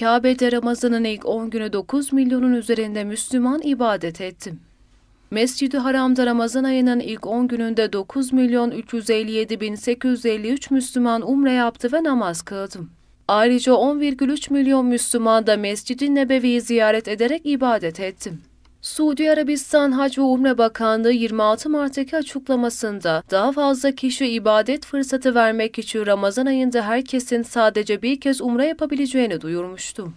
Kabe'de Ramazan'ın ilk 10 güne 9 milyonun üzerinde Müslüman ibadet etti. Mescid-i Haram'da Ramazan ayının ilk 10 gününde 9 milyon 357 bin 853 Müslüman umre yaptı ve namaz kıldı. Ayrıca 10,3 milyon Müslüman da Mescid-i Nebevi'yi ziyaret ederek ibadet etti. Suudi Arabistan Hac ve Umre Bakanlığı 26 Mart'taki açıklamasında daha fazla kişi ibadet fırsatı vermek için Ramazan ayında herkesin sadece bir kez umre yapabileceğini duyurmuştu.